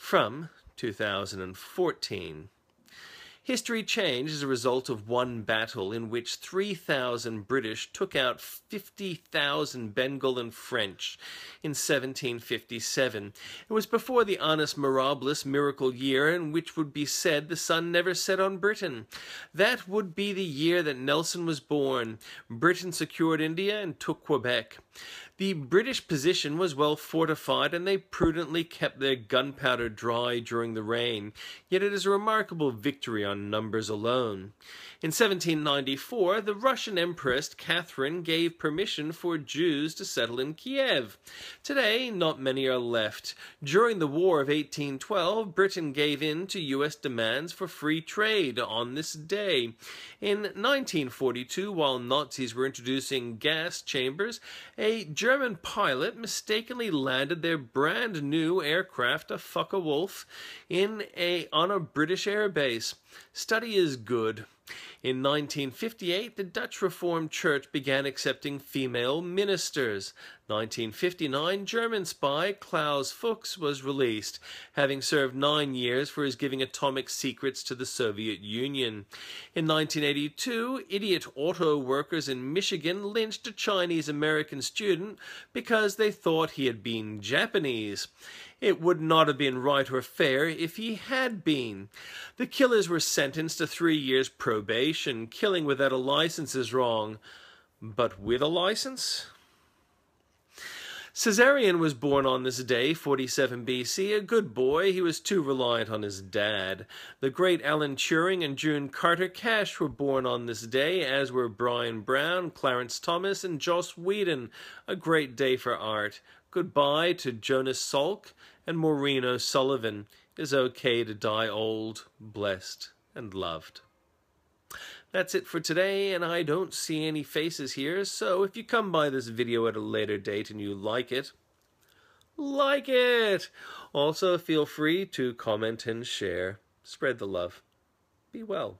from 2014. History changed as a result of one battle in which 3,000 British took out 50,000 Bengal and French in 1757. It was before the Annus Mirabilis miracle year in which would be said the sun never set on Britain. That would be the year that Nelson was born. Britain secured India and took Quebec. The British position was well fortified and they prudently kept their gunpowder dry during the rain. Yet it is a remarkable victory on numbers alone. In 1794, the Russian Empress Catherine gave permission for Jews to settle in Kiev. Today, not many are left. During the War of 1812, Britain gave in to U.S. demands for free trade on this day. In 1942, while Nazis were introducing gas chambers, a German pilot mistakenly landed their brand new aircraft, a focke Wolf, in a, on a British airbase. Study is good, in 1958, the Dutch Reformed Church began accepting female ministers. 1959, German spy Klaus Fuchs was released, having served nine years for his giving atomic secrets to the Soviet Union. In 1982, idiot auto workers in Michigan lynched a Chinese-American student because they thought he had been Japanese. It would not have been right or fair if he had been. The killers were sentenced to three years pro probation, killing without a license is wrong, but with a license? Caesarion was born on this day, 47 BC, a good boy. He was too reliant on his dad. The great Alan Turing and June Carter Cash were born on this day, as were Brian Brown, Clarence Thomas, and Joss Whedon. A great day for art. Goodbye to Jonas Salk and Maureen O'Sullivan. It is okay to die old, blessed, and loved. That's it for today, and I don't see any faces here, so if you come by this video at a later date and you like it, like it! Also, feel free to comment and share. Spread the love. Be well.